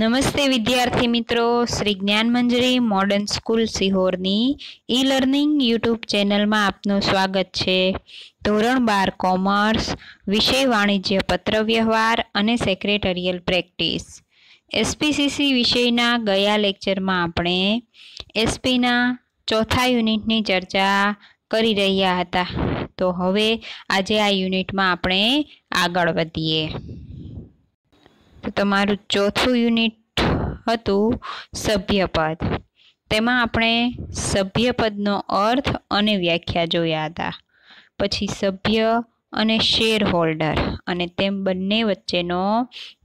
નમસ્તે વિદ્યાર્થી મિત્રો શ્રી જ્ઞાન મંજરી મોડર્ન સ્કૂલ સિહોરની ઈ લર્નિંગ યુટ્યુબ ચેનલમાં આપનું સ્વાગત છે ધોરણ બાર કોમર્સ વિષય વાણિજ્ય પત્ર વ્યવહાર અને સેક્રેટરિયલ પ્રેક્ટિસ એસપીસીસી વિષયના ગયા લેક્ચરમાં આપણે એસપીના ચોથા યુનિટની ચર્ચા કરી રહ્યા હતા તો હવે આજે આ યુનિટમાં આપણે આગળ વધીએ તમારું ચોથું યુનિટ હતું સભ્યપદ તેમાં આપણે સભ્યપદનો અર્થ અને વ્યાખ્યા જોયા હતા પછી સભ્ય અને શેર હોલ્ડર અને તેમ બંને વચ્ચેનો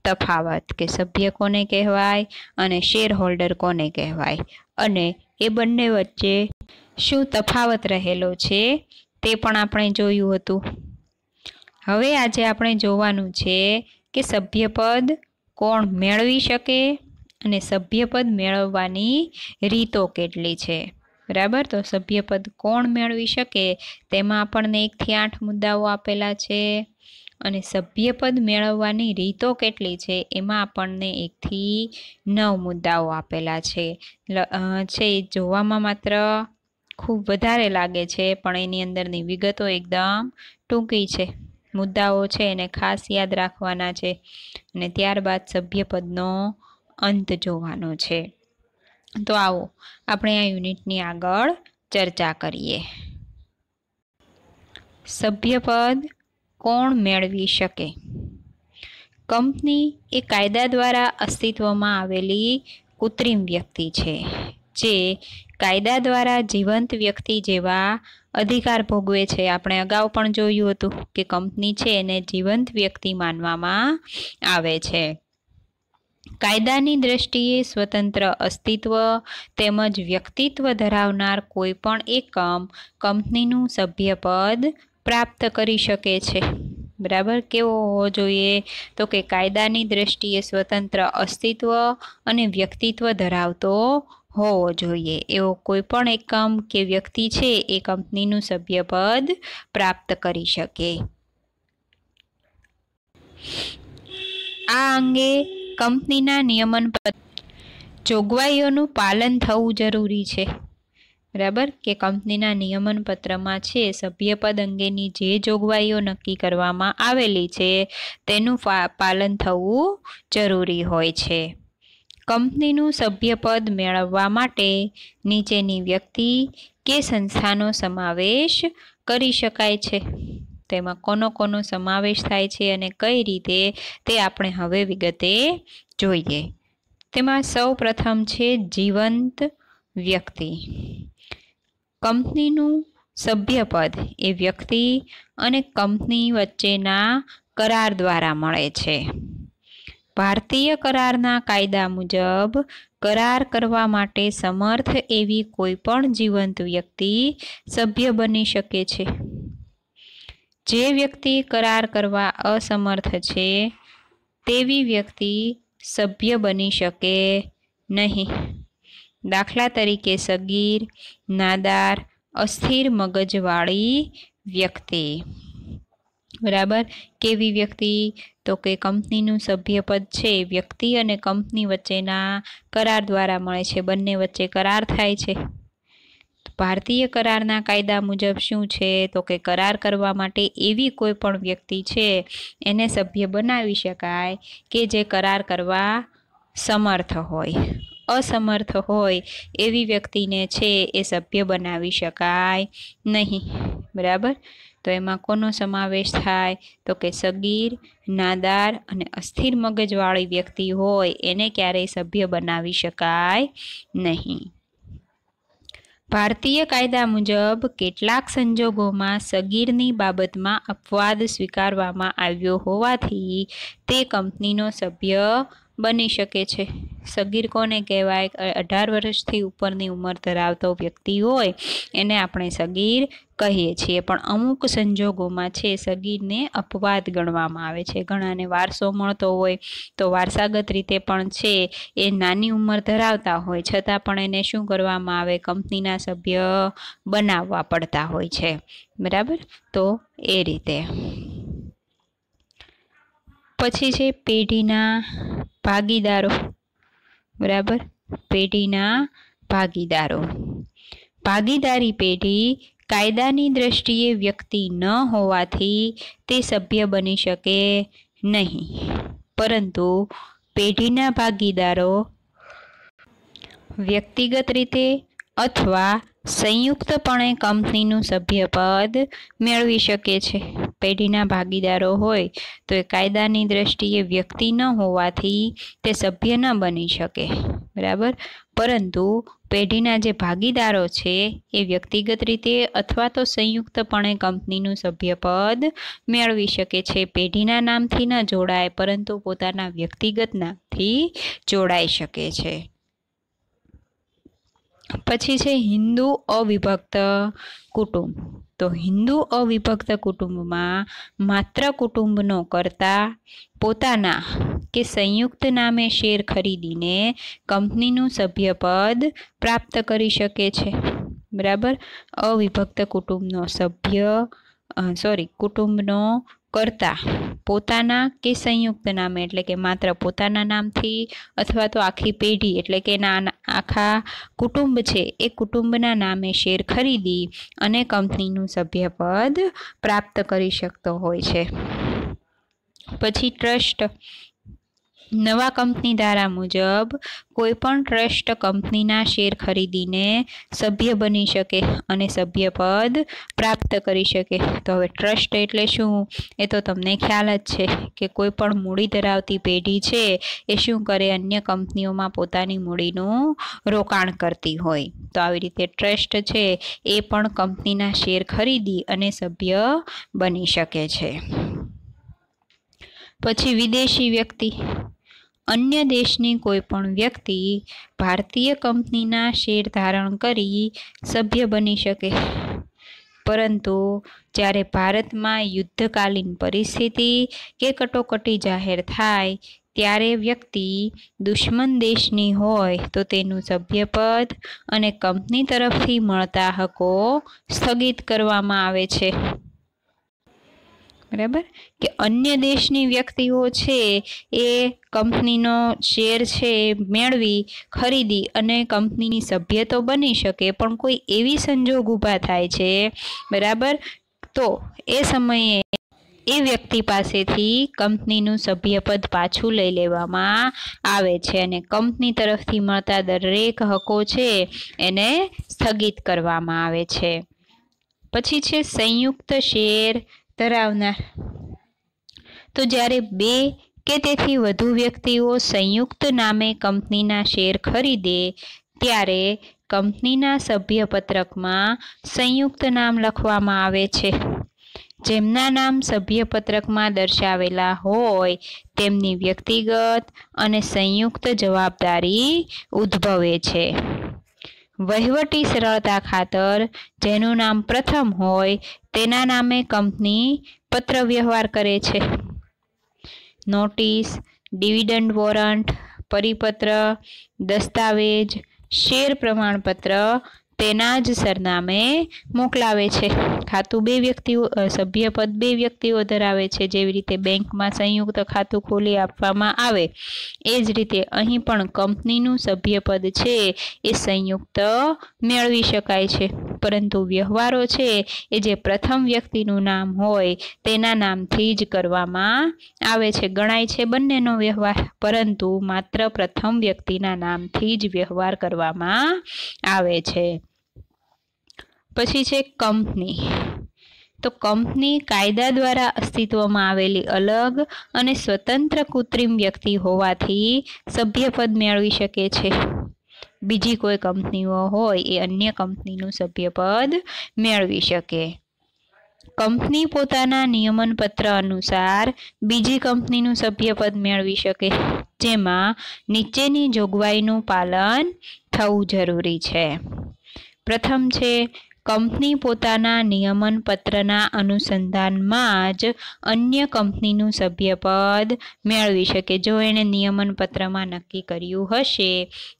તફાવત કે સભ્ય કોને કહેવાય અને શેર હોલ્ડર કોને કહેવાય અને એ બંને વચ્ચે શું તફાવત રહેલો છે તે પણ આપણે જોયું હતું હવે આજે આપણે જોવાનું છે કે સભ્યપદ કોણ મેળવી શકે અને સભ્યપદ મેળવવાની રીતો કેટલી છે બરાબર તો સભ્યપદ કોણ મેળવી શકે તેમાં આપણને એકથી આઠ મુદ્દાઓ આપેલા છે અને સભ્યપદ મેળવવાની રીતો કેટલી છે એમાં આપણને એકથી નવ મુદ્દાઓ આપેલા છે છે જોવામાં માત્ર ખૂબ વધારે લાગે છે પણ એની અંદરની વિગતો એકદમ ટૂંકી છે મુદ્દાઓ છે એને ખાસ યાદ રાખવાના છે અને ત્યારબાદ સભ્યપદનો અંત જોવાનો છે તો આવો આપણે આ યુનિટની આગળ ચર્ચા કરીએ સભ્યપદ કોણ મેળવી શકે કંપની એ કાયદા દ્વારા અસ્તિત્વમાં આવેલી કૃત્રિમ વ્યક્તિ છે જે કાયદા દ્વારા જીવંત વ્યક્તિ જેવા અધિકાર ભોગવે છે આપણે અગાઉ પણ જોયું હતું કે કંપની છે એને જીવંત વ્યક્તિ માનવામાં આવે છે કાયદાની દ્રષ્ટિએ સ્વતંત્ર અસ્તિત્વ તેમજ વ્યક્તિત્વ ધરાવનાર કોઈ પણ એકમ કંપનીનું સભ્યપદ પ્રાપ્ત કરી શકે છે બરાબર કેવો હોવો જોઈએ તો કે કાયદાની દ્રષ્ટિએ સ્વતંત્ર અસ્તિત્વ અને વ્યક્તિત્વ ધરાવતો હોવો જોઈએ એવો કોઈ પણ એકમ કે વ્યક્તિ છે એ કંપનીનું સભ્યપદ પ્રાપ્ત કરી શકે આ અંગે કંપનીના નિયમન જોગવાઈઓનું પાલન થવું જરૂરી છે બરાબર કે કંપનીના નિયમન પત્રમાં છે સભ્યપદ અંગેની જે જોગવાઈઓ નક્કી કરવામાં આવેલી છે તેનું પાલન થવું જરૂરી હોય છે કંપનીનું સભ્યપદ મેળવવા માટે નીચેની વ્યક્તિ કે સંસ્થાનો સમાવેશ કરી શકાય છે તેમાં કોનો કોનો સમાવેશ થાય છે અને કઈ રીતે તે આપણે હવે વિગતે જોઈએ તેમાં સૌ પ્રથમ છે જીવંત વ્યક્તિ કંપનીનું સભ્યપદ એ વ્યક્તિ અને કંપની વચ્ચેના કરાર દ્વારા મળે છે ભારતીય કરારના કાયદા મુજબ કરાર કરવા માટે સમર્થ એવી કોઈ પણ જીવંત વ્યક્તિ સભ્ય બની શકે છે જે વ્યક્તિ કરાર કરવા અસમર્થ છે તેવી વ્યક્તિ સભ્ય બની શકે નહીં દાખલા તરીકે સગીર નાદાર અસ્થિર મગજવાળી વ્યક્તિ બરાબર કેવી વ્યક્તિ તો કે કંપનીનું સભ્યપદ છે વ્યક્તિ અને કંપની વચ્ચેના કરાર દ્વારા મળે છે બંને વચ્ચે કરાર થાય છે ભારતીય કરારના કાયદા મુજબ શું છે તો કે કરાર કરવા માટે એવી કોઈ પણ વ્યક્તિ છે એને સભ્ય બનાવી શકાય કે જે કરાર કરવા સમર્થ હોય અસમર્થ હોય એવી વ્યક્તિને છે એ સભ્ય બનાવી શકાય નહીં બરાબર તો એમાં કોનો સમાવેશ થાય તો કે સગીર નાદાર અને અસ્થિર મગજવાળી વ્યક્તિ હોય એને ક્યારેય સભ્ય બનાવી શકાય નહીં ભારતીય કાયદા મુજબ કેટલાક સંજોગોમાં સગીરની બાબતમાં અપવાદ સ્વીકારવામાં આવ્યો હોવાથી તે કંપનીનો સભ્ય બની શકે છે સગીર કોને કહેવાય અઢાર વર્ષથી ઉપરની ઉંમર ધરાવતો વ્યક્તિ હોય એને આપણે સગીર કહીએ છીએ પણ અમુક સંજોગોમાં છે સગીરને અપવાદ ગણવામાં આવે છે ઘણાને વારસો મળતો હોય તો વારસાગત રીતે પણ છે એ નાની ઉંમર ધરાવતા હોય છતાં પણ એને શું કરવામાં આવે કંપનીના સભ્ય બનાવવા પડતા હોય છે બરાબર તો એ રીતે પછી છે પેઢીના ભાગીદારો બરાબર પેઢીના ભાગીદારો ભાગીદારી પેઢી કાયદાની દ્રષ્ટિએ વ્યક્તિ ન હોવાથી તે સભ્ય બની શકે નહીં પરંતુ પેઢીના ભાગીદારો વ્યક્તિગત રીતે અથવા સંયુક્તપણે કંપનીનું સભ્યપદ મેળવી શકે છે પેઢીના ભાગીદારો હોય તો એ કાયદાની દ્રષ્ટિએ વ્યક્તિ ન હોવાથી તે સભ્ય ન બની શકે બરાબર પરંતુ પેઢીના જે ભાગીદારો છે એ વ્યક્તિગત રીતે અથવા તો સંયુક્તપણે કંપનીનું સભ્યપદ મેળવી શકે છે પેઢીના નામથી ન જોડાય પરંતુ પોતાના વ્યક્તિગત નામથી જોડાઈ શકે છે પછી છે હિન્દુ અવિભક્ત કુટુંબ તો હિન્દુ અવિભક્ત કુટુંબમાં માત્ર કુટુંબનો કરતા પોતાના કે સંયુક્ત નામે શેર ખરીદીને કંપનીનું સભ્યપદ પ્રાપ્ત કરી શકે છે બરાબર અવિભક્ત કુટુંબનો સભ્ય સોરી કુટુંબનો કરતાં પોતાના કે સંયુક્ત નામે એટલે કે માત્ર પોતાના નામથી અથવા તો આખી પેઢી એટલે કે આખા કુટુંબ છે એ કુટુંબના નામે શેર ખરીદી અને કંપનીનું સભ્યપદ પ્રાપ્ત કરી શકતો હોય છે પછી ટ્રસ્ટ નવા કંપની ધારા મુજબ કોઈપણ ટ્રસ્ટ કંપનીના શેર ખરીદીને સભ્ય બની શકે અને સભ્ય પદ પ્રાપ્ત કરી શકે તો હવે ટ્રસ્ટ એટલે શું એ તો તમને ખ્યાલ જ છે કે કોઈપણ મૂડી ધરાવતી પેઢી છે એ શું કરે અન્ય કંપનીઓમાં પોતાની મૂડીનું રોકાણ કરતી હોય તો આવી રીતે ટ્રસ્ટ છે એ પણ કંપનીના શેર ખરીદી અને સભ્ય બની શકે છે પછી વિદેશી વ્યક્તિ અન્ય દેશની કોઈપણ વ્યક્તિ ભારતીય કંપનીના શેર ધારણ કરી સભ્ય બની શકે પરંતુ જ્યારે ભારતમાં યુદ્ધકાલીન પરિસ્થિતિ કે કટોકટી જાહેર થાય ત્યારે વ્યક્તિ દુશ્મન દેશની હોય તો તેનું સભ્યપદ અને કંપની તરફથી મળતા હકો સ્થગિત કરવામાં આવે છે બરાબર કે અન્ય દેશની વ્યક્તિઓ છે એ કંપનીનો શેર છે મેળવી ખરીદી અને કંપનીની સભ્ય તો બની શકે પણ કોઈ એવી સંજોગ ઊભા થાય છે બરાબર તો એ સમયે એ વ્યક્તિ પાસેથી કંપનીનું સભ્યપદ પાછું લઈ લેવામાં આવે છે અને કંપની તરફથી મળતા દરેક હકો છે એને સ્થગિત કરવામાં આવે છે પછી છે સંયુક્ત શેર ધરાવનાર તો જ્યારે બે કે તેથી વધુ વ્યક્તિઓ સંયુક્ત નામે કંપનીના શેર ખરીદે ત્યારે કંપનીના સભ્યપત્રકમાં સંયુક્ત નામ લખવામાં આવે છે જેમના નામ સભ્યપત્રકમાં દર્શાવેલા હોય તેમની વ્યક્તિગત અને સંયુક્ત જવાબદારી ઉદ્ભવે છે વહીવટી સરળતા ખાતર જેનું નામ પ્રથમ હોય તેના નામે કંપની પત્ર વ્યવહાર કરે છે નોટિસ ડિવિડન્ડ વોરંટ પરિપત્ર દસ્તાવેજ શેર પ્રમાણપત્ર તેના જ સરનામે મોકલાવે છે ખાતું બે વ્યક્તિઓ સભ્યપદ બે વ્યક્તિઓ ધરાવે છે જેવી રીતે બેંકમાં સંયુક્ત ખાતું ખોલી આપવામાં આવે એ જ રીતે અહીં પણ કંપનીનું સભ્યપદ છે એ સંયુક્ત મેળવી શકાય છે પરંતુ વ્યવહારો છે એ જે પ્રથમ વ્યક્તિનું નામ હોય તેના નામથી જ કરવામાં આવે છે ગણાય છે બંનેનો વ્યવહાર પરંતુ માત્ર પ્રથમ વ્યક્તિના નામથી જ વ્યવહાર કરવામાં આવે છે પછી છે કંપની તો કંપની કાયદા દ્વારા અસ્તિત્વમાં આવેલી અલગ અને સ્વતંત્ર કૃત્રિમ વ્યક્તિ હોવાથી સભ્યપદ મેળવી શકે છે બીજી કોઈ કંપનીઓ હોય એ અન્ય કંપનીનું સભ્યપદ મેળવી શકે કંપની પોતાના નિયમનપત્ર અનુસાર બીજી કંપનીનું સભ્યપદ મેળવી શકે જેમાં નીચેની જોગવાઈનું પાલન થવું જરૂરી છે પ્રથમ છે કંપની પોતાના નિયમન અનુસંધાનમાં જ અન્ય કંપનીનું સભ્યપદ મેળવી શકે જો એણે નિયમન નક્કી કર્યું હશે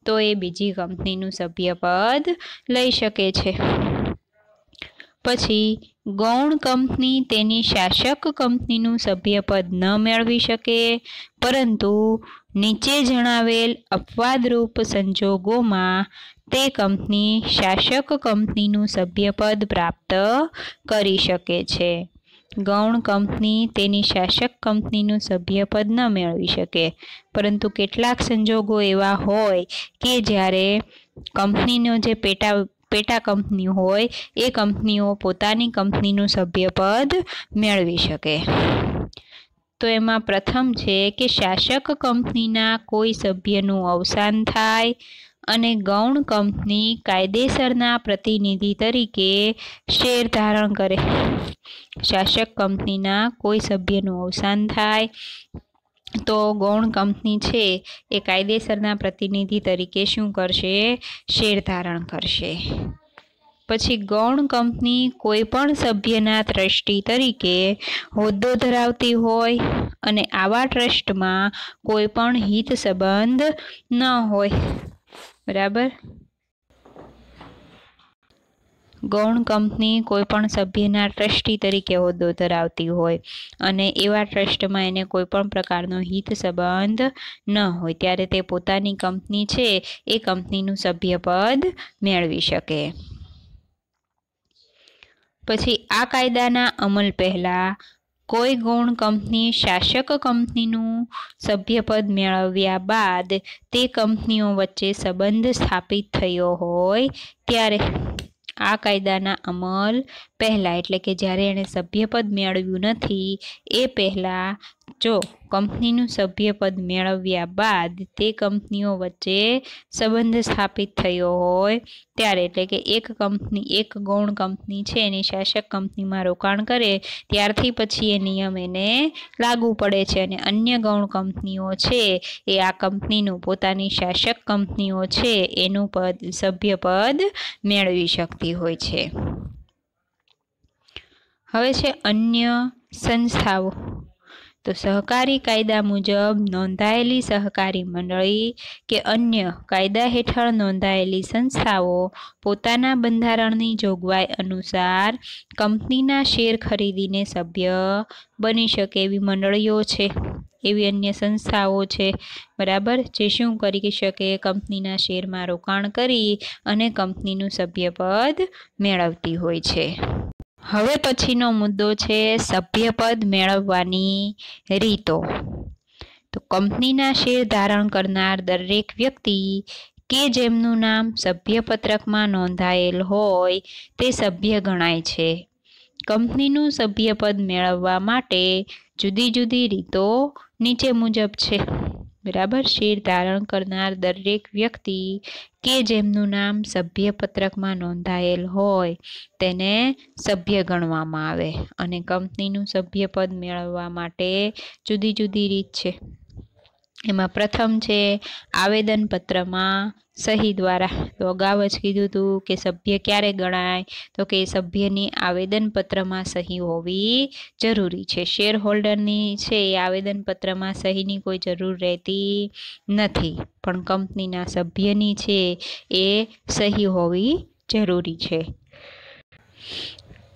તો એ બીજી કંપનીનું સભ્યપદ લઈ શકે છે પછી ગૌણ કંપની તેની શાસક કંપનીનું સભ્યપદ ન મેળવી શકે પરંતુ નીચે જણાવેલ અપવાદરૂપ સંજોગોમાં તે કંપની શાસક કંપનીનું સભ્યપદ પ્રાપ્ત કરી શકે છે ગૌણ કંપની તેની શાસક કંપનીનું સભ્યપદ ન મેળવી શકે પરંતુ કેટલાક સંજોગો એવા હોય કે જ્યારે કંપનીનો જે પેટા પેટા કંપની હોય એ કંપનીઓ પોતાની કંપનીનું સભ્યપદ મેળવી શકે તો એમાં પ્રથમ છે કે શાસક કંપનીના કોઈ સભ્યનું અવસાન થાય અને ગૌણ કંપની કાયદેસરના પ્રતિનિધિ તરીકે શેર ધારણ કરે શાસક કંપનીના કોઈ સભ્યનું અવસાન થાય તો ગૌણ કંપની છે એ કાયદેસરના પ્રતિનિધિ તરીકે શું કરશે શેર ધારણ કરશે પછી ગૌણ કંપની કોઈ પણ સભ્યના ટ્રસ્ટી તરીકે હોદ્દો ધરાવતી હોય અને આવા ટ્રસ્ટમાં કોઈ પણ હિત સંબંધ ન હોય બરાબર ગૌણ કંપની કોઈ પણ સભ્યના ટ્રસ્ટી તરીકે હોદ્દો ધરાવતી હોય અને એવા ટ્રસ્ટમાં એને કોઈ પણ પ્રકારનો હિત સંબંધ ન હોય ત્યારે તે પોતાની કંપની છે એ કંપનીનું સભ્યપદ મેળવી શકે પછી આ કાયદાના અમલ પહેલાં કોઈ ગૌણ કંપની શાસક કંપનીનું સભ્યપદ મેળવ્યા બાદ તે કંપનીઓ વચ્ચે સંબંધ સ્થાપિત થયો હોય ત્યારે આ કાયદાના અમલ પહેલાં એટલે કે જ્યારે એણે સભ્યપદ મેળવ્યું નથી એ પહેલાં જો કંપનીનું સભ્યપદ મેળવ્યા બાદ તે કંપનીઓ વચ્ચે સંબંધ સ્થાપિત થયો હોય ત્યારે એટલે કે એક કંપની એક ગૌણ કંપની છે એની શાસક કંપનીમાં રોકાણ કરે ત્યારથી પછી એ નિયમ એને લાગુ પડે છે અને અન્ય ગૌણ કંપનીઓ છે એ આ કંપનીનું પોતાની શાસક કંપનીઓ છે એનું પદ સભ્યપદ મેળવી શકતી હોય છે હવે છે અન્ય સંસ્થાઓ તો સહકારી કાયદા મુજબ નોંધાયેલી સહકારી મંડળી કે અન્ય કાયદા હેઠળ નોંધાયેલી સંસ્થાઓ પોતાના બંધારણની જોગવાઈ અનુસાર કંપનીના શેર ખરીદીને સભ્ય બની શકે એવી મંડળીઓ છે એવી અન્ય સંસ્થાઓ છે બરાબર જે શું કરી શકે કંપનીના શેરમાં રોકાણ કરી અને કંપનીનું સભ્યપદ મેળવતી હોય છે હવે પછીનો મુદ્દો છે સભ્યપદ મેળવવાની રીતો તો કંપનીના શેર ધારણ કરનાર દરેક વ્યક્તિ કે જેમનું નામ સભ્યપત્રકમાં નોંધાયેલ હોય તે સભ્ય ગણાય છે કંપનીનું સભ્યપદ મેળવવા માટે જુદી જુદી રીતો નીચે મુજબ છે બરાબર શિર ધારણ કરનાર દરેક વ્યક્તિ કે જેમનું નામ સભ્યપત્રકમાં નોંધાયેલ હોય તેને સભ્ય ગણવામાં આવે અને કંપનીનું સભ્યપદ મેળવવા માટે જુદી જુદી રીત છે એમાં પ્રથમ છે આવેદનપત્રમાં સહી દ્વારા તો અગાઉ જ કીધું હતું કે સભ્ય ક્યારે ગણાય તો કે સભ્યની આવેદનપત્રમાં સહી હોવી જરૂરી છે શેર હોલ્ડરની છે એ આવેદનપત્રમાં સહીની કોઈ જરૂર રહેતી નથી પણ કંપનીના સભ્યની છે એ સહી હોવી જરૂરી છે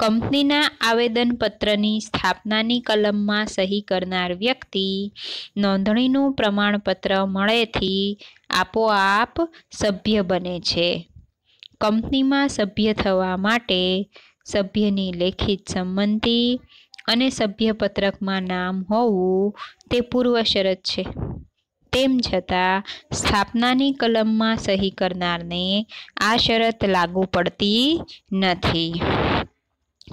કંપનીના આવેદનપત્રની સ્થાપનાની કલમમાં સહી કરનાર વ્યક્તિ નોંધણીનું પ્રમાણપત્ર મળેથી આપોઆપ સભ્ય બને છે કંપનીમાં સભ્ય થવા માટે સભ્યની લેખિત સંમતિ અને સભ્યપત્રકમાં નામ હોવું તે પૂર્વ શરત છે તેમ છતાં સ્થાપનાની કલમમાં સહી કરનારને આ શરત લાગુ પડતી નથી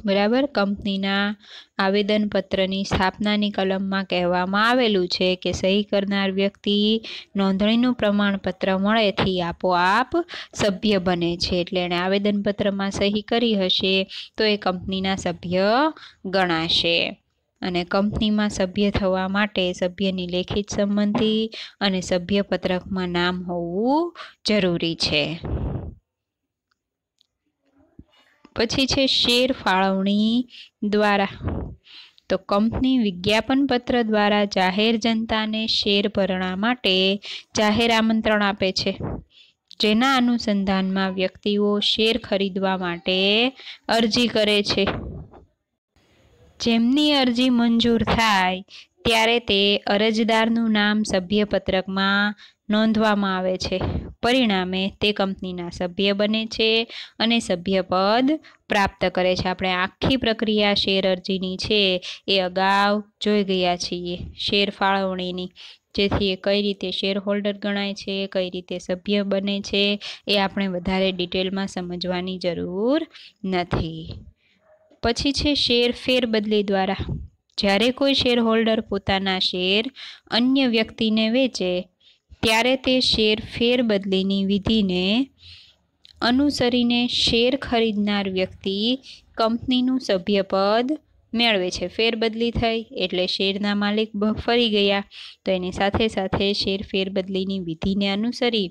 બરાબર કંપનીના આવેદનપત્રની સ્થાપનાની કલમમાં કહેવામાં આવેલું છે કે સહી કરનાર વ્યક્તિ નોંધણીનું પ્રમાણપત્ર મળેથી આપોઆપ સભ્ય બને છે એટલે એણે આવેદનપત્રમાં સહી કરી હશે તો એ કંપનીના સભ્ય ગણાશે અને કંપનીમાં સભ્ય થવા માટે સભ્યની લેખિત સંમતિ અને સભ્યપત્રકમાં નામ હોવું જરૂરી છે પછી છે શેર ફાળવણી દ્વારા તો કંપની વિજ્ઞાપન પત્ર દ્વારા જાહેર જનતાને શેર ભરણા માટે જાહેર આમંત્રણ આપે છે જેના અનુસંધાનમાં વ્યક્તિઓ શેર ખરીદવા માટે અરજી કરે છે જેમની અરજી મંજૂર થાય ત્યારે તે અરજદારનું નામ સભ્યપત્રકમાં નોંધવામાં આવે છે પરિણામે તે કંપનીના સભ્ય બને છે અને સભ્યપદ પ્રાપ્ત કરે છે આપણે આખી પ્રક્રિયા શેર અરજીની છે એ અગાઉ જોઈ ગયા છીએ શેર ફાળવણીની જેથી એ કઈ રીતે શેર હોલ્ડર ગણાય છે કઈ રીતે સભ્ય બને છે એ આપણે વધારે ડિટેલમાં સમજવાની જરૂર નથી પછી છે શેર ફેરબદલી દ્વારા જ્યારે કોઈ શેરહોલ્ડર પોતાના શેર અન્ય વ્યક્તિને વેચે ત્યારે તે શેર ફેરબદલીની વિધિને અનુસરીને શેર ખરીદનાર વ્યક્તિ કંપનીનું સભ્યપદ મેળવે છે ફેરબદલી થઈ એટલે શેરના માલિક ફરી ગયા તો એની સાથે સાથે શેર ફેરબદલીની વિધિને અનુસરી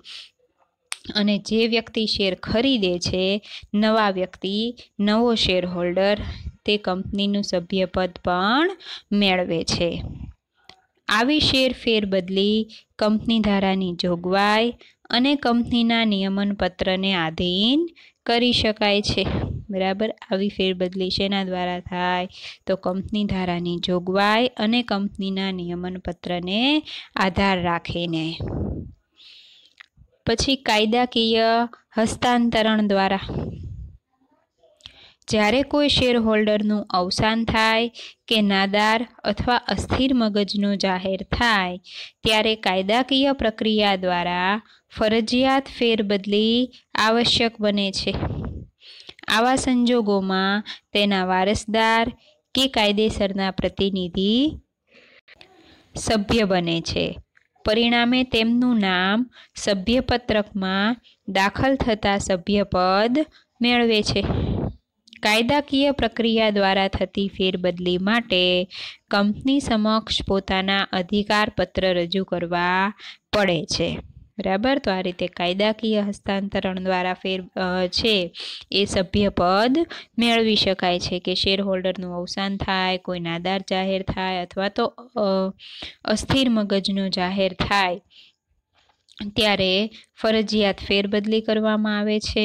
અને જે વ્યક્તિ શેર ખરીદે છે નવા વ્યક્તિ નવો શેર હોલ્ડર તે કંપનીનું સભ્યપદ પણ મેળવે છે આવી શેર ફેરબદલી કંપની ધારાની જોગવાઈ અને કંપનીના નિયમનપત્રને આધીન કરી શકાય છે બરાબર આવી ફેરબદલી શેના દ્વારા થાય તો કંપની ધારાની જોગવાઈ અને કંપનીના નિયમનપત્રને આધાર રાખીને પછી કાયદાકીય હસ્તાંતરણ દ્વારા જ્યારે કોઈ શેરહોલ્ડરનું અવસાન થાય કે નાદાર અથવા અસ્થિર મગજનું જાહેર થાય ત્યારે કાયદાકીય પ્રક્રિયા દ્વારા ફરજિયાત ફેરબદલી આવશ્યક બને છે આવા સંજોગોમાં તેના વારસદાર કે કાયદેસરના પ્રતિનિધિ સભ્ય બને છે પરિણામે તેમનું નામ સભ્યપત્રકમાં દાખલ થતા સભ્યપદ મેળવે છે કાયદાકીય પ્રક્રિયા દ્વારા થતી ફેરબદલી માટે કંપની સમક્ષ પોતાના અધિકારપત્ર રજૂ કરવા પડે છે બરાબર તો આ રીતે કાયદાકીય હસ્તાંતરણ દ્વારા ફેર છે એ સભ્યપદ મેળવી શકાય છે કે શેર હોલ્ડરનું અવસાન થાય કોઈ નાદાર જાહેર થાય અથવા તો અસ્થિર મગજનો જાહેર થાય ત્યારે ફરજિયાત ફેરબદલી કરવામાં આવે છે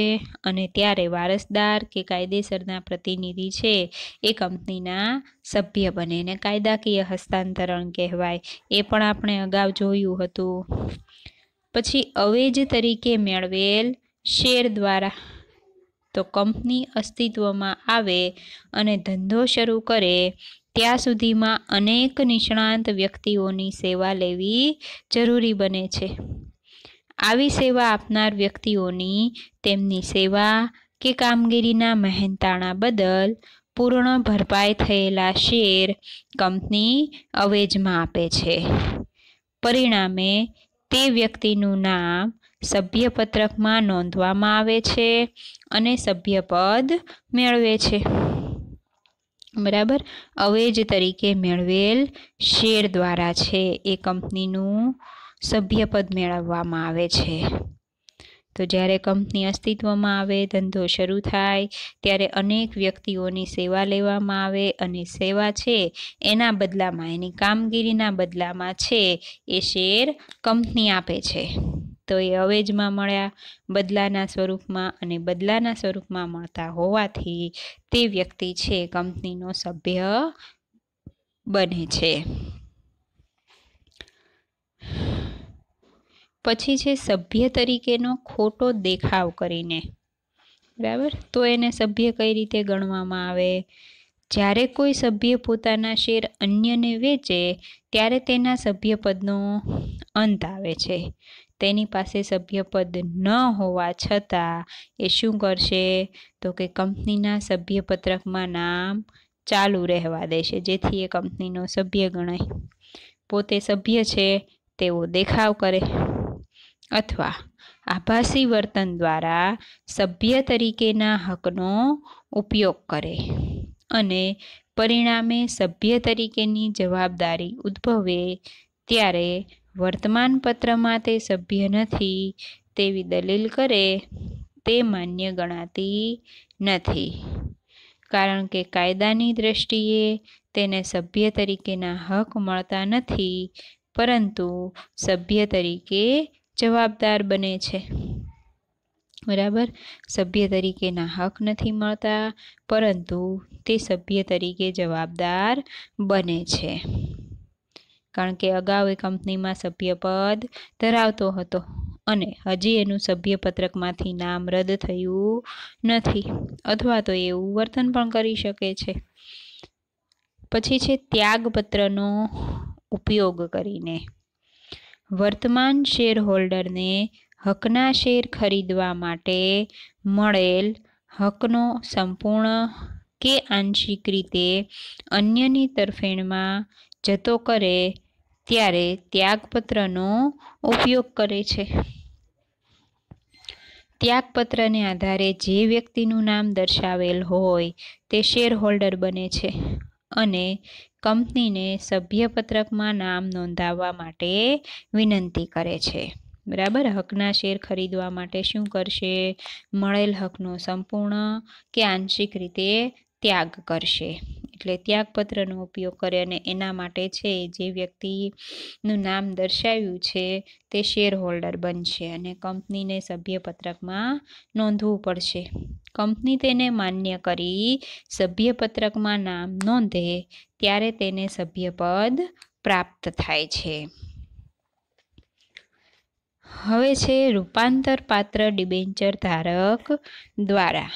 અને ત્યારે વારસદાર કે કાયદેસરના પ્રતિનિધિ છે એ કંપનીના સભ્ય બને એને કાયદાકીય હસ્તાંતરણ કહેવાય એ પણ આપણે અગાઉ જોયું હતું પછી અવેજ તરીકે મેળવેલ શેર દ્વારા તો કંપની અસ્તિત્વમાં આવે અને ધંધો શરૂ કરે ત્યાં સુધીમાં અનેક નિષ્ણાંત વ્યક્તિઓની સેવા લેવી જરૂરી બને છે આવી સેવા આપનાર વ્યક્તિઓની તેમની સેવા કે કામગીરીના મહેનતાણા બદલ પૂર્ણ ભરપાઈ થયેલા શેર કંપની અવેજમાં આપે છે પરિણામે તે વ્યક્તિનું નામ સભ્યપત્રકમાં નોંધવામાં આવે છે અને સભ્યપદ મેળવે છે બરાબર અવેજ તરીકે મેળવેલ શેર દ્વારા છે એ કંપનીનું સભ્યપદ મેળવવામાં આવે છે તો જ્યારે કંપની અસ્તિત્વમાં આવે ધંધો શરૂ થાય ત્યારે અનેક વ્યક્તિઓની સેવા લેવામાં આવે અને સેવા છે એના બદલામાં એની કામગીરીના બદલામાં છે એ શેર કંપની આપે છે તો એ અવેજમાં મળ્યા બદલાના સ્વરૂપમાં અને બદલાના સ્વરૂપમાં મળતા હોવાથી તે વ્યક્તિ છે કંપનીનો સભ્ય બને છે પછી છે સભ્ય તરીકેનો ખોટો દેખાવ કરીને બરાબર તો એને સભ્ય કઈ રીતે ગણવામાં આવે જ્યારે કોઈ સભ્ય પોતાના શેર અન્યને વેચે ત્યારે તેના સભ્યપદનો અંત આવે છે તેની પાસે સભ્યપદ ન હોવા છતાં એ શું કરશે તો કે કંપનીના સભ્યપત્રકમાં નામ ચાલુ રહેવા દેશે જેથી એ કંપનીનો સભ્ય ગણાય પોતે સભ્ય છે તેવો દેખાવ કરે અથવા આભાસી વર્તન દ્વારા સભ્ય તરીકેના હકનો ઉપયોગ કરે અને પરિણામે સભ્ય તરીકેની જવાબદારી ઉદ્ભવે ત્યારે વર્તમાનપત્રમાં તે સભ્ય નથી તેવી દલીલ કરે તે માન્ય ગણાતી નથી કારણ કે કાયદાની દ્રષ્ટિએ તેને સભ્ય તરીકેના હક મળતા નથી પરંતુ સભ્ય તરીકે જવાબદાર બને છે બરાબર સભ્ય તરીકેના હક નથી મળતા પરંતુ તે સભ્ય તરીકે જવાબદાર બને છે કારણ કે અગાઉ એ કંપનીમાં સભ્યપદ ધરાવતો હતો અને હજી એનું સભ્યપત્રકમાંથી નામ રદ થયું નથી અથવા તો એવું વર્તન પણ કરી શકે છે પછી છે ત્યાગપત્રનો ઉપયોગ કરીને વર્તમાન શેરહોલ્ડરને હકના શેર ખરીદવા માટે મળેલ હકનો સંપૂર્ણ કે આંશિક રીતે અન્યની તરફેણમાં જતો કરે ત્યારે ત્યાગપત્રનો ઉપયોગ કરે છે ત્યાગપત્રને આધારે જે વ્યક્તિનું નામ દર્શાવેલ હોય તે શેરહોલ્ડર બને છે અને કંપનીને સભ્યપત્રકમાં નામ નોંધાવવા માટે વિનંતી કરે છે બરાબર હકના શેર ખરીદવા માટે શું કરશે મળેલ હકનો સંપૂર્ણ કે આંશિક રીતે ત્યાગ કરશે એટલે ત્યાગપત્રનો ઉપયોગ કરે અને એના માટે છે જે વ્યક્તિનું નામ દર્શાવ્યું છે તે શેર હોલ્ડર બનશે અને કંપનીને સભ્યપત્રકમાં નોંધવું પડશે કંપની તેને માન્ય કરી સભ્યપત્રકમાં નામ નોંધે ત્યારે તેને સભ્યપદ પ્રાપ્ત થાય છે હવે છે રૂપાંતર પાત્ર ડિબેન્ચર ધારક દ્વારા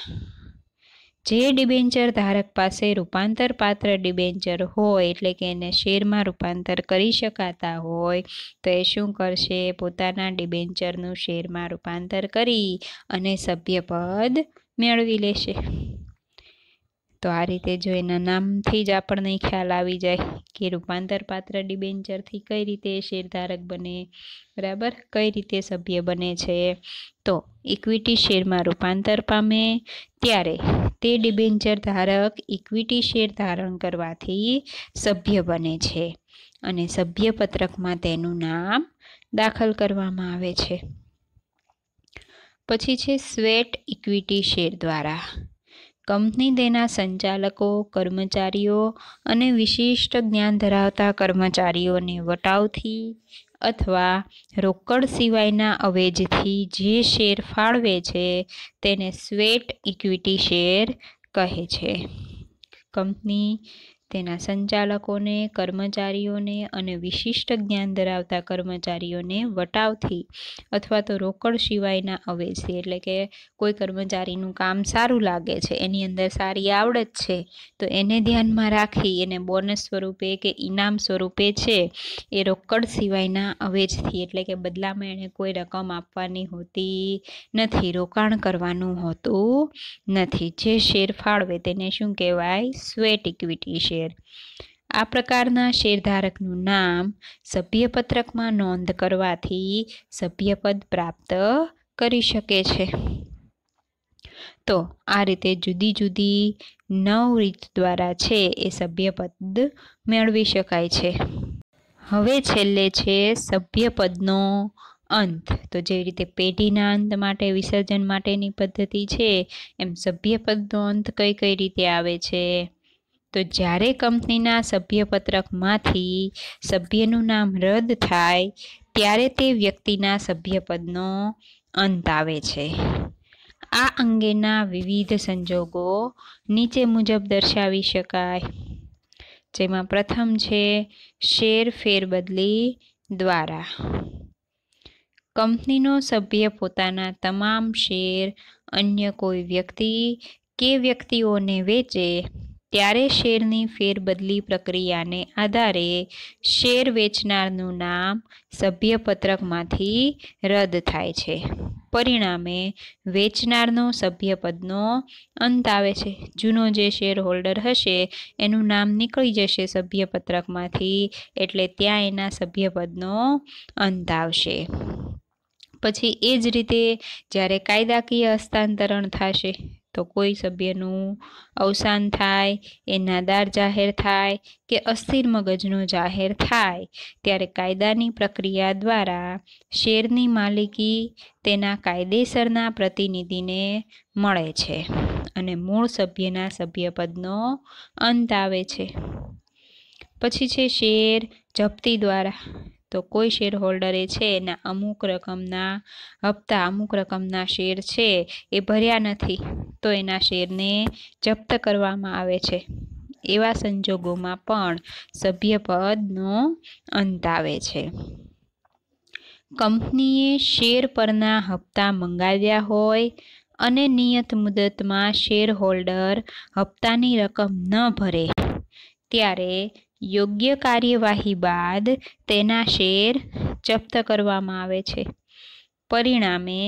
જે ડિબેન્ચર ધારક પાસે રૂપાંતર પાત્ર ડિબેન્ચર હોય એટલે કે એને શેરમાં રૂપાંતર કરી શકાતા હોય તો એ શું કરશે પોતાના ડિબેન્ચરનું શેરમાં રૂપાંતર કરી અને સભ્યપદ મેળવી લેશે તો આ રીતે જો એના નામથી જ આપણને ખ્યાલ આવી જાય કે રૂપાંતર પાત્ર ડિબેન્ચરથી કઈ રીતે શેરધારક બને બરાબર કઈ રીતે સભ્ય બને છે તો ઇક્વિટી શેરમાં રૂપાંતર પામે ત્યારે તે ડિબેન્ચર ધારક ઇક્વિટી શેર ધારણ કરવાથી સભ્ય બને છે અને સભ્ય પત્રકમાં તેનું નામ દાખલ કરવામાં આવે છે પછી છે સ્વેટ ઇક્વિટી શેર દ્વારા કંપની તેના સંચાલકો કર્મચારીઓ અને વિશિષ્ટ જ્ઞાન ધરાવતા કર્મચારીઓને વટાવથી અથવા રોકડ સિવાયના અવેજથી જે શેર ફાળવે છે તેને સ્વેટ ઇક્વિટી શેર કહે છે કંપની તેના સંચાલકોને કર્મચારીઓને અને વિશિષ્ટ જ્ઞાન ધરાવતા કર્મચારીઓને વટાવથી અથવા તો રોકડ સિવાયના અવેજથી એટલે કે કોઈ કર્મચારીનું કામ સારું લાગે છે એની અંદર સારી આવડત છે તો એને ધ્યાનમાં રાખી એને બોનસ સ્વરૂપે કે ઇનામ સ્વરૂપે છે એ રોકડ સિવાયના અવેજથી એટલે કે બદલામાં એણે કોઈ રકમ આપવાની હોતી નથી રોકાણ કરવાનું હોતું નથી જે શેર ફાળવે તેને શું કહેવાય સ્વેટ ઇક્વિટી શેર શેર આ પ્રકારના શેરધારકનું નામ સભ્યપત્રકમાં નોંધ કરવાથી સભ્યપદ પ્રાપ્ત કરી શકે છે તો આ રીતે જુદી જુદી નવ રીત દ્વારા છે એ સભ્યપદ મેળવી શકાય છે હવે છેલ્લે છે સભ્યપદનો અંત તો જે રીતે પેઢીના અંત માટે વિસર્જન માટેની પદ્ધતિ છે એમ સભ્યપદનો અંત કઈ કઈ રીતે આવે છે તો જ્યારે કંપનીના સભ્યપત્રકમાંથી સભ્યનું નામ રદ થાય ત્યારે તે વ્યક્તિના સભ્યપદનો અંત આવે છે આ અંગેના વિવિધ સંજોગો નીચે મુજબ દર્શાવી શકાય જેમાં પ્રથમ છે શેર ફેરબદલી દ્વારા કંપનીનો સભ્ય પોતાના તમામ શેર અન્ય કોઈ વ્યક્તિ કે વ્યક્તિઓને વેચે ત્યારે શેરની ફેરબદલી પ્રક્રિયાને આધારે શેર વેચનારનું નામ સભ્યપત્રકમાંથી રદ થાય છે પરિણામે વેચનારનો સભ્યપદનો અંત આવે છે જૂનો જે શેર હોલ્ડર હશે એનું નામ નીકળી જશે સભ્યપત્રકમાંથી એટલે ત્યાં એના સભ્યપદનો અંત આવશે પછી એ જ રીતે જ્યારે કાયદાકીય હસ્તાંતરણ થશે તો કોઈ સભ્યનું અવસાન થાય એ નાદાર જાહેર થાય કે અસ્થિર મગજનો જાહેર થાય ત્યારે કાયદાની પ્રક્રિયા દ્વારા શેરની માલિકી તેના કાયદેસરના પ્રતિનિધિને મળે છે અને મૂળ સભ્યના સભ્યપદનો અંત આવે છે પછી છે શેર જપ્તી દ્વારા તો કોઈ શેર હોલ્ડરે છે એના અમુક રકમના હપ્તા અમુક રકમના શેર છે એ ભર્યા નથી તો એના શેરને જપ્ત કરવામાં આવે છે એવા સંજોગોમાં પણ સભ્યપદનો અંત આવે છે કંપનીએ શેર પરના હપ્તા મંગાવ્યા હોય અને નિયત મુદતમાં શેરહોલ્ડર હપ્તાની રકમ ન ભરે ત્યારે યોગ્ય કાર્યવાહી બાદ તેના શેર જપ્ત કરવામાં આવે છે પરિણામે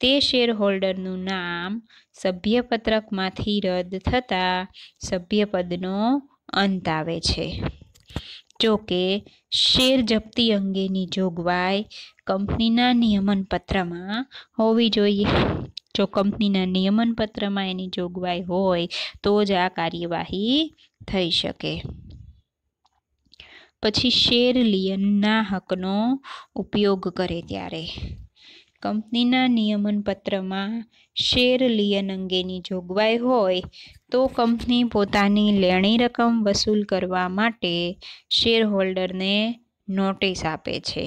તે શેરહોલ્ડરનું નામ સભ્યપત્રકમાંથી રદ થતાં સભ્યપદનો અંત આવે છે જોકે શેર જપ્તી અંગેની જોગવાઈ કંપનીના નિયમનપત્રમાં હોવી જોઈએ જો કંપનીના નિયમનપત્રમાં એની જોગવાઈ હોય તો જ આ કાર્યવાહી થઈ શકે પછી શેર લિયનના હકનો ઉપયોગ કરે ત્યારે કંપનીના નિયમનપત્રમાં શેર લિયન અંગેની જોગવાઈ હોય તો કંપની પોતાની લેણી રકમ વસૂલ કરવા માટે શેરહોલ્ડરને નોટિસ આપે છે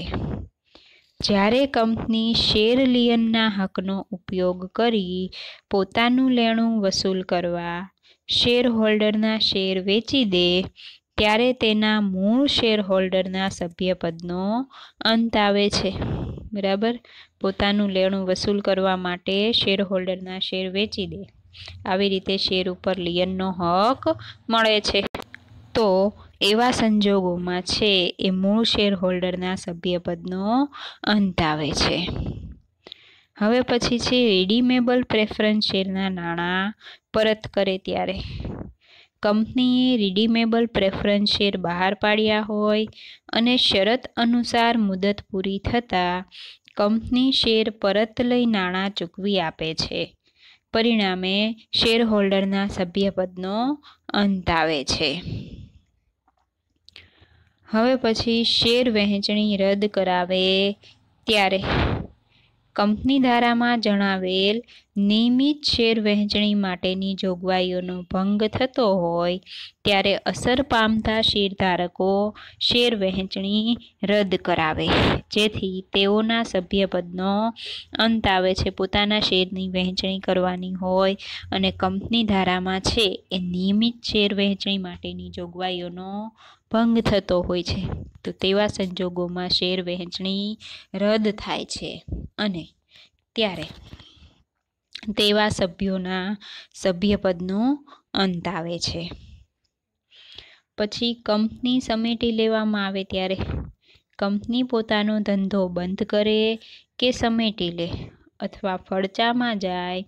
જ્યારે કંપની શેર લિયનના હકનો ઉપયોગ કરી પોતાનું લેણું વસૂલ કરવા શેરહોલ્ડરના શેર વેચી દે ત્યારે તેના મૂળ શેરહોલ્ડરના સભ્યપદનો અંત આવે છે બરાબર પોતાનું લેણું વસૂલ કરવા માટે શેરહોલ્ડરના શેર વેચી દે આવી રીતે શેર ઉપર લિયનનો હક મળે છે તો એવા સંજોગોમાં છે એ મૂળ શેરહોલ્ડરના સભ્યપદનો અંત આવે છે હવે પછી છે રેડિમેબલ પ્રેફરન્સ શેરના નાણાં પરત કરે ત્યારે કંપનીએ રિડીમેબલ પ્રેફરન્સ શેર બહાર પાડ્યા હોય અને શરત અનુસાર મુદત પૂરી થતાં કંપની શેર પરત લઈ નાણાં ચૂકવી આપે છે પરિણામે શેરહોલ્ડરના સભ્યપદનો અંત આવે છે હવે પછી શેર વહેંચણી રદ કરાવે ત્યારે કંપની ધારામાં જણાવેલ નિયમિત શેર વહેંચણી માટેની જોગવાઈઓનો ભંગ થતો હોય ત્યારે અસર પામતા શેરધારકો શેર વહેંચણી રદ કરાવે જેથી તેઓના સભ્યપદનો અંત આવે છે પોતાના શેરની વહેંચણી કરવાની હોય અને કંપની ધારામાં છે એ નિયમિત શેર વહેંચણી માટેની જોગવાઈઓનો ભંગ થતો હોય છે તો તેવા સંજોગોમાં શેર વહેંચણી રદ થાય છે અને ત્યારે તેવા સભ્યોના સભ્યપદનો અંત આવે છે પછી કંપની સમેટી લેવામાં આવે ત્યારે કંપની પોતાનો ધંધો બંધ કરે કે સમેટી લે અથવા ફડચામાં જાય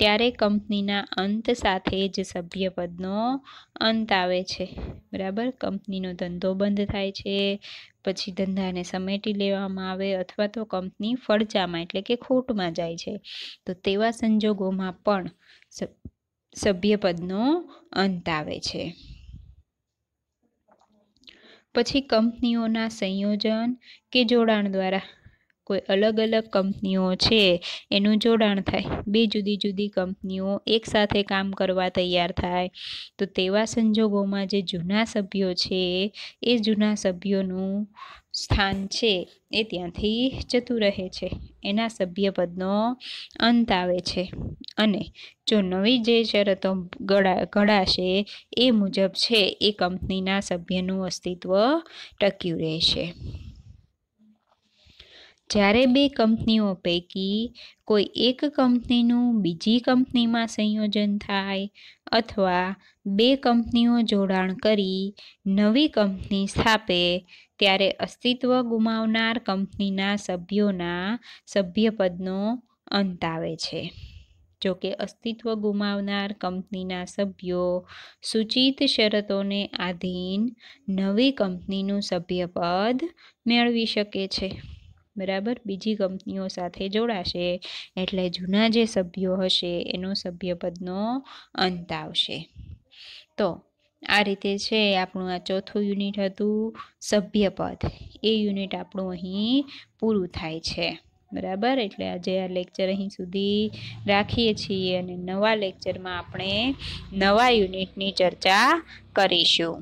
ત્યારે કંપનીના અંત સાથે જ સભ્યપદનો અંત આવે છે બરાબર કંપનીનો ધંધો બંધ થાય છે પછી ધંધાને સમેટી લેવામાં આવે અથવા તો કંપની ફડચામાં એટલે કે ખોટમાં જાય છે તો તેવા સંજોગોમાં પણ સભ્યપદનો અંત આવે છે પછી કંપનીઓના સંયોજન કે જોડાણ દ્વારા કોઈ અલગ અલગ કંપનીઓ છે એનું જોડાણ થાય બે જુદી જુદી કંપનીઓ એકસાથે કામ કરવા તૈયાર થાય તો તેવા સંજોગોમાં જે જૂના સભ્યો છે એ જૂના સભ્યોનું સ્થાન છે એ ત્યાંથી જતું રહે છે એના સભ્યપદનો અંત આવે છે અને જો નવી જે શરતો ગળા ઘડાશે એ મુજબ છે એ કંપનીના સભ્યનું અસ્તિત્વ ટક્યું રહેશે જ્યારે બે કંપનીઓ પૈકી કોઈ એક કંપનીનું બીજી કંપનીમાં સંયોજન થાય અથવા બે કંપનીઓ જોડાણ કરી નવી કંપની સ્થાપે ત્યારે અસ્તિત્વ ગુમાવનાર કંપનીના સભ્યોના સભ્યપદનો અંત આવે છે જો કે અસ્તિત્વ ગુમાવનાર કંપનીના સભ્યો સૂચિત શરતોને આધીન નવી કંપનીનું સભ્યપદ મેળવી શકે છે બરાબર બીજી કંપનીઓ સાથે જોડાશે એટલે જૂના જે સભ્યો હશે એનો સભ્યપદનો અંત આવશે તો આ રીતે છે આપણું આ ચોથું યુનિટ હતું સભ્યપદ એ યુનિટ આપણું અહીં પૂરું થાય છે બરાબર એટલે આજે આ લેક્ચર અહીં સુધી રાખીએ છીએ અને નવા લેક્ચરમાં આપણે નવા યુનિટની ચર્ચા કરીશું